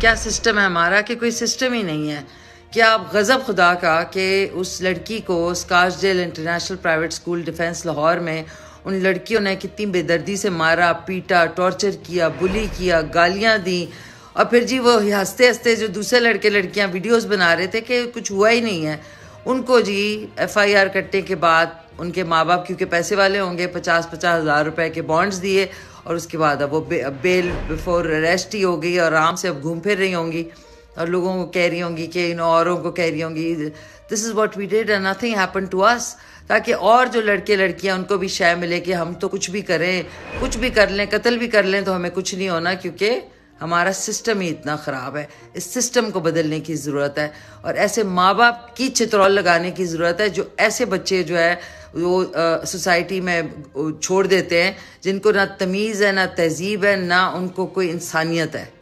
क्या सिस्टम है हमारा कि कोई सिस्टम ही नहीं है क्या आप गज़ब खुदा का कि उस लड़की को स्काश जेल international private school defence Lahore में उन लड़कियों ने कितनी बेदर्दी से मारा पीटा टॉर्चर किया बुली किया गालियाँ दी और फिर जी वो हंसते हंसते जो दूसरे लड़के लड़कियाँ वीडियोस बना रहे थे कि कुछ हुआ ही नहीं है उनको जी एफआईआर कटने के बाद उनके माँ बाप क्योंकि पैसे वाले होंगे पचास पचास हज़ार रुपए के बॉन्ड्स दिए और उसके बाद अब वो बे, बेल बिफोर रेस्ट ही हो गई और आराम से अब घूम फिर रही होंगी और लोगों को कह रही होंगी कि इन औरों को कह रही होंगी this is what we did and nothing happen to us ताकि और जो लड़के लड़कियां उनको भी शय मिले कि हम तो कुछ भी करें कुछ भी कर लें कत्ल भी कर लें तो हमें कुछ नहीं होना क्योंकि हमारा सिस्टम ही इतना ख़राब है इस सिस्टम को बदलने की ज़रूरत है और ऐसे माँ बाप की चित्रौल लगाने की ज़रूरत है जो ऐसे बच्चे जो है वो सोसाइटी में छोड़ देते हैं जिनको ना तमीज़ है ना तहजीब है ना उनको कोई इंसानियत है